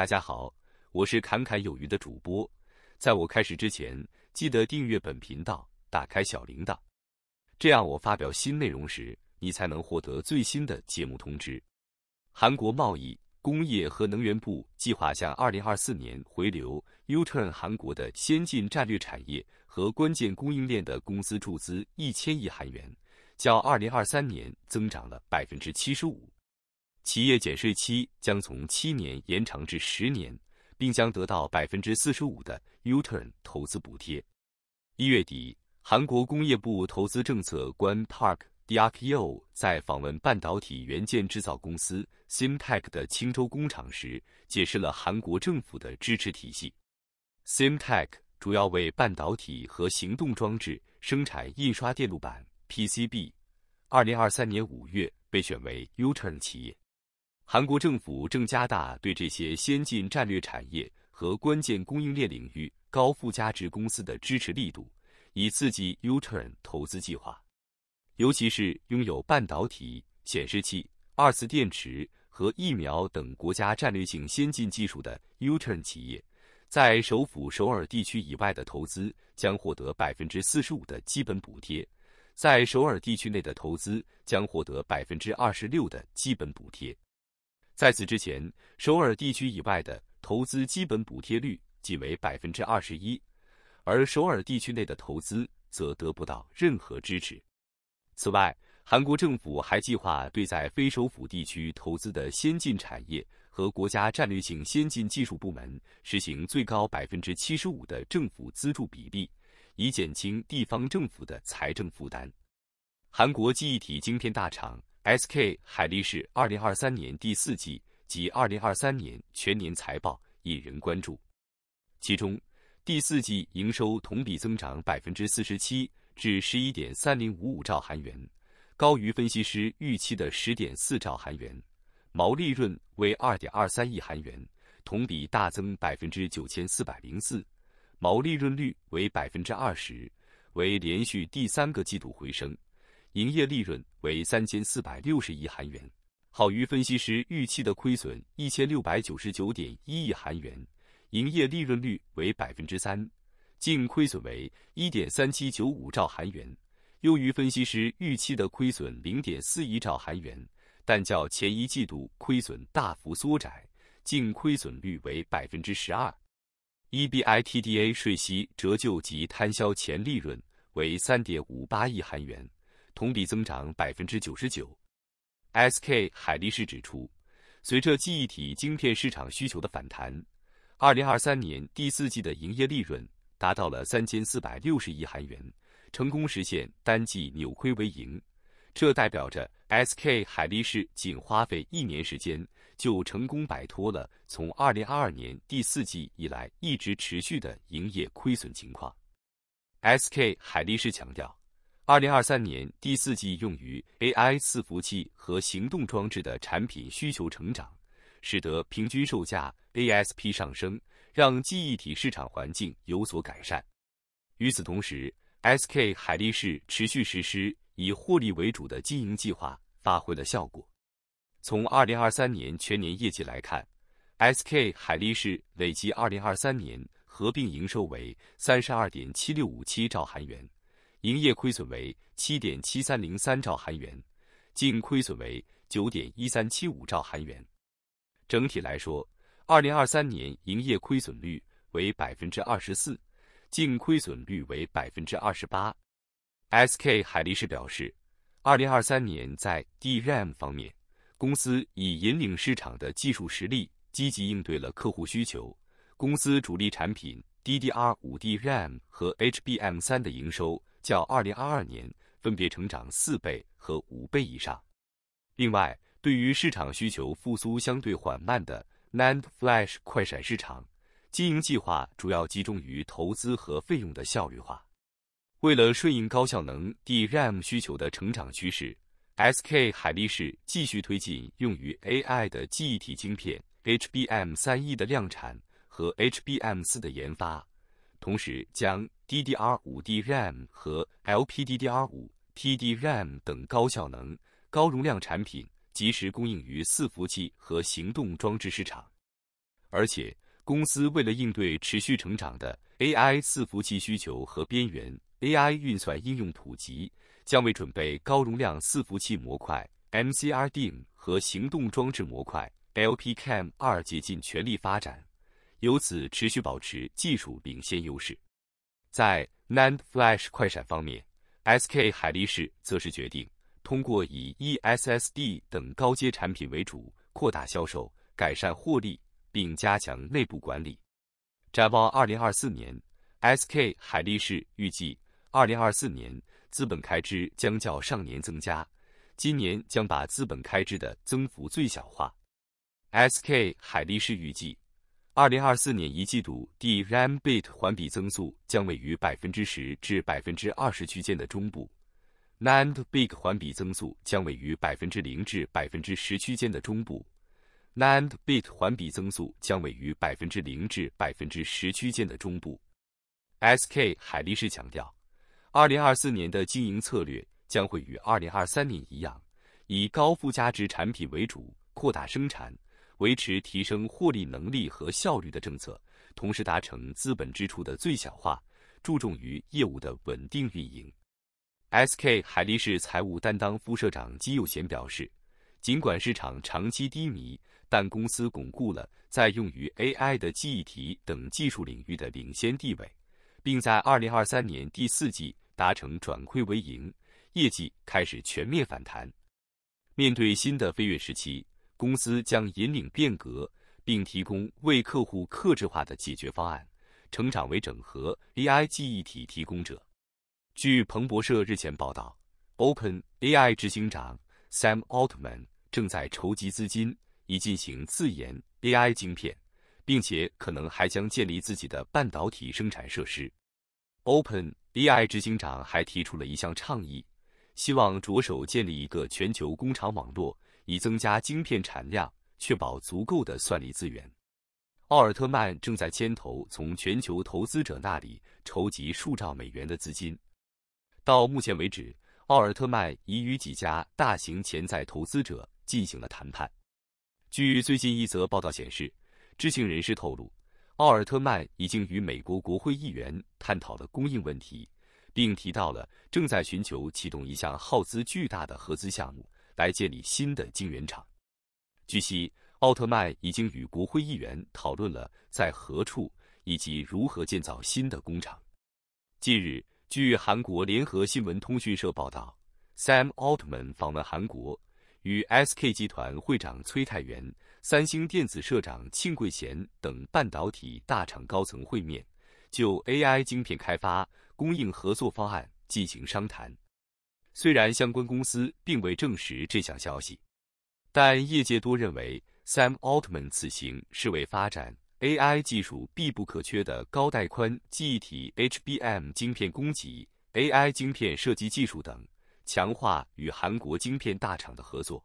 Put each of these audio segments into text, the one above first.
大家好，我是侃侃有余的主播。在我开始之前，记得订阅本频道，打开小铃铛，这样我发表新内容时，你才能获得最新的节目通知。韩国贸易、工业和能源部计划向2024年回流 U-turn 韩国的先进战略产业和关键供应链的公司注资1000亿韩元，较2023年增长了75%。企业减税期将从七年延长至十年，并将得到百分之四十五的 U-turn 投资补贴。一月底，韩国工业部投资政策官 Park Diakyo 在访问半导体元件制造公司 s i m t e c h 的青州工厂时，解释了韩国政府的支持体系。s i m t e c h 主要为半导体和行动装置生产印刷电路板 PCB。二零二三年五月被选为 U-turn 企业。韩国政府正加大对这些先进战略产业和关键供应链领域高附加值公司的支持力度，以刺激 U-turn 投资计划。尤其是拥有半导体、显示器、二次电池和疫苗等国家战略性先进技术的 U-turn 企业，在首府首尔地区以外的投资将获得百分之四十五的基本补贴，在首尔地区内的投资将获得百分之二十六的基本补贴。在此之前，首尔地区以外的投资基本补贴率仅为百分之二十一，而首尔地区内的投资则得不到任何支持。此外，韩国政府还计划对在非首府地区投资的先进产业和国家战略性先进技术部门实行最高百分之七十五的政府资助比例，以减轻地方政府的财政负担。韩国记忆体晶片大厂。SK 海力士二零二三年第四季及二零二三年全年财报引人关注。其中，第四季营收同比增长百分之四十七至十一点三零五五兆韩元，高于分析师预期的十点四兆韩元；毛利润为二点二三亿韩元，同比大增百分之九千四百零四，毛利润率为百分之二十，为连续第三个季度回升。营业利润为三千四百六十亿韩元，好于分析师预期的亏损一千六百九十九点一亿韩元，营业利润率为百分之三，净亏损为一点三七九五兆韩元，优于分析师预期的亏损零点四一兆韩元，但较前一季度亏损大幅缩窄，净亏损率为百分之十二，EBITDA 税息折旧及摊销前利润为三点五八亿韩元。同比增长百分之九十九。SK 海力士指出，随着记忆体晶片市场需求的反弹，2023年第四季的营业利润达到了3460亿韩元，成功实现单季扭亏为盈。这代表着 SK 海力士仅花费一年时间，就成功摆脱了从2022年第四季以来一直持续的营业亏损情况。SK 海力士强调。二零二三年第四季用于 AI 伺服器和行动装置的产品需求成长，使得平均售价 ASP 上升，让记忆体市场环境有所改善。与此同时，SK 海力士持续实施以获利为主的经营计划，发挥了效果。从二零二三年全年业绩来看，SK 海力士累计二零二三年合并营收为三十二点七六五七兆韩元。营业亏损为七点七三零三兆韩元，净亏损为九点一三七五兆韩元。整体来说，二零二三年营业亏损率为百分之二十四，净亏损率为百分之二十八。S.K. 海力士表示，二零二三年在 DRAM 方面，公司以引领市场的技术实力，积极应对了客户需求。公司主力产品 DDR 五 D RAM 和 HBM 三的营收。较2022年分别成长四倍和五倍以上。另外，对于市场需求复苏相对缓慢的 NAND Flash 快闪市场，经营计划主要集中于投资和费用的效率化。为了顺应高效能 DRAM 需求的成长趋势，SK 海力士继续推进用于 AI 的记忆体晶片 HBM 3E 的量产和 HBM 4的研发。同时，将 DDR5 DRAM 和 LPDDR5 TDRAM 等高效能、高容量产品及时供应于伺服器和行动装置市场。而且，公司为了应对持续成长的 AI 伺服器需求和边缘 AI 运算应用普及，将为准备高容量伺服器模块 MCRDIM 和行动装置模块 l p c a m 二竭尽全力发展。由此持续保持技术领先优势。在 NAND Flash 快闪方面，SK 海力士则是决定通过以 eSSD 等高阶产品为主，扩大销售，改善获利，并加强内部管理。展望2024年，SK 海力士预计2024年资本开支将较上年增加，今年将把资本开支的增幅最小化。SK 海力士预计。二零二四年一季度，DRAM bit 环比增速将位于百分之十至百分之二十区间的中部，NAND bit 环比增速将位于百分之零至百分之十区间的中部，NAND bit 环比增速将位于百分之零至百分之十区间的中部。SK 海力士强调，二零二四年的经营策略将会与二零二三年一样，以高附加值产品为主，扩大生产。维持提升获利能力和效率的政策，同时达成资本支出的最小化，注重于业务的稳定运营。S.K. 海力士财务担当副社长姬佑贤表示，尽管市场长期低迷，但公司巩固了在用于 AI 的记忆体等技术领域的领先地位，并在2023年第四季达成转亏为盈，业绩开始全面反弹。面对新的飞跃时期。公司将引领变革，并提供为客户克制化的解决方案，成长为整合 AI 记忆体提供者。据彭博社日前报道，OpenAI 执行长 Sam Altman 正在筹集资金以进行自研 AI 晶片，并且可能还将建立自己的半导体生产设施。OpenAI 执行长还提出了一项倡议。希望着手建立一个全球工厂网络，以增加晶片产量，确保足够的算力资源。奥尔特曼正在牵头从全球投资者那里筹集数兆美元的资金。到目前为止，奥尔特曼已与几家大型潜在投资者进行了谈判。据最近一则报道显示，知情人士透露，奥尔特曼已经与美国国会议员探讨了供应问题。并提到了正在寻求启动一项耗资巨大的合资项目，来建立新的晶圆厂。据悉，奥特曼已经与国会议员讨论了在何处以及如何建造新的工厂。近日，据韩国联合新闻通讯社报道，Sam Altman 访问韩国，与 SK 集团会长崔泰元、三星电子社长庆贵贤等半导体大厂高层会面，就 AI 晶片开发。供应合作方案进行商谈。虽然相关公司并未证实这项消息，但业界多认为，Sam Altman 此行是为发展 AI 技术必不可缺的高带宽记忆体 HBM 晶片供给、AI 晶片设计技术等，强化与韩国晶片大厂的合作。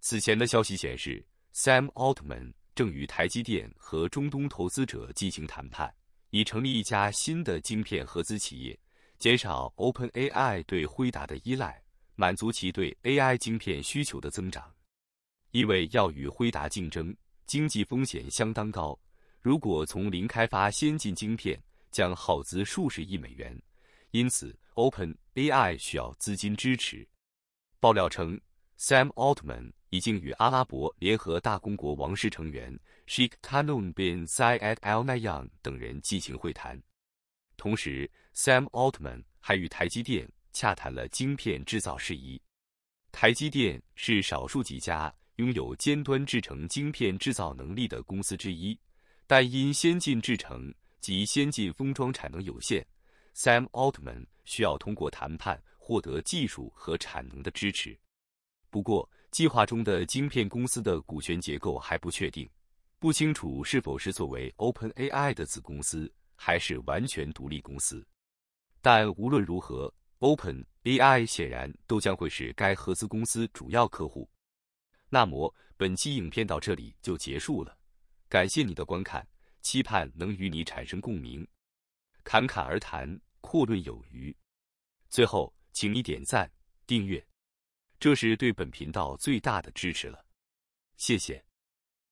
此前的消息显示，Sam Altman 正与台积电和中东投资者进行谈判。已成立一家新的晶片合资企业，减少 Open AI 对辉达的依赖，满足其对 AI 晶片需求的增长。因为要与辉达竞争，经济风险相当高。如果从零开发先进晶片，将耗资数十亿美元。因此，Open AI 需要资金支持。爆料称，Sam Altman 已经与阿拉伯联合大公国王室成员。Shik Tanun Bin Zai Al n a i y a n g 等人进行会谈，同时 Sam Altman 还与台积电洽谈了晶片制造事宜。台积电是少数几家拥有尖端制成晶片制造能力的公司之一，但因先进制成及先进封装产能有限，Sam Altman 需要通过谈判获得技术和产能的支持。不过，计划中的晶片公司的股权结构还不确定。不清楚是否是作为 Open AI 的子公司，还是完全独立公司。但无论如何，Open AI 显然都将会是该合资公司主要客户。那么本期影片到这里就结束了，感谢你的观看，期盼能与你产生共鸣。侃侃而谈，阔论有余。最后，请你点赞、订阅，这是对本频道最大的支持了。谢谢。